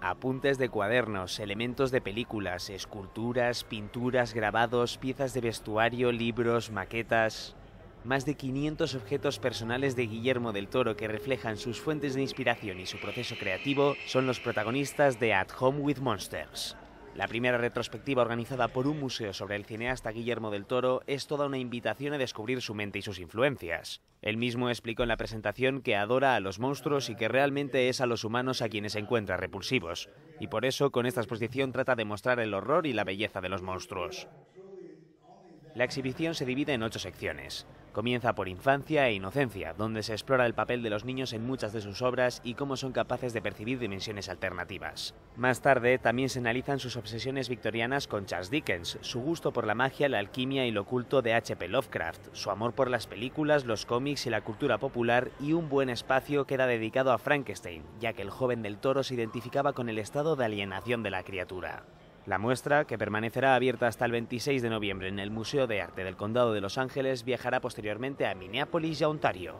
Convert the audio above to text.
Apuntes de cuadernos, elementos de películas, esculturas, pinturas, grabados, piezas de vestuario, libros, maquetas. Más de 500 objetos personales de Guillermo del Toro que reflejan sus fuentes de inspiración y su proceso creativo son los protagonistas de At Home with Monsters. La primera retrospectiva organizada por un museo sobre el cineasta Guillermo del Toro es toda una invitación a descubrir su mente y sus influencias. Él mismo explicó en la presentación que adora a los monstruos y que realmente es a los humanos a quienes encuentra repulsivos, y por eso con esta exposición trata de mostrar el horror y la belleza de los monstruos. La exhibición se divide en ocho secciones. Comienza por Infancia e Inocencia, donde se explora el papel de los niños en muchas de sus obras y cómo son capaces de percibir dimensiones alternativas. Más tarde también se analizan sus obsesiones victorianas con Charles Dickens, su gusto por la magia, la alquimia y lo oculto de H.P. Lovecraft, su amor por las películas, los cómics y la cultura popular y un buen espacio queda dedicado a Frankenstein, ya que el joven del toro se identificaba con el estado de alienación de la criatura. La muestra, que permanecerá abierta hasta el 26 de noviembre en el Museo de Arte del Condado de Los Ángeles, viajará posteriormente a Minneapolis y a Ontario.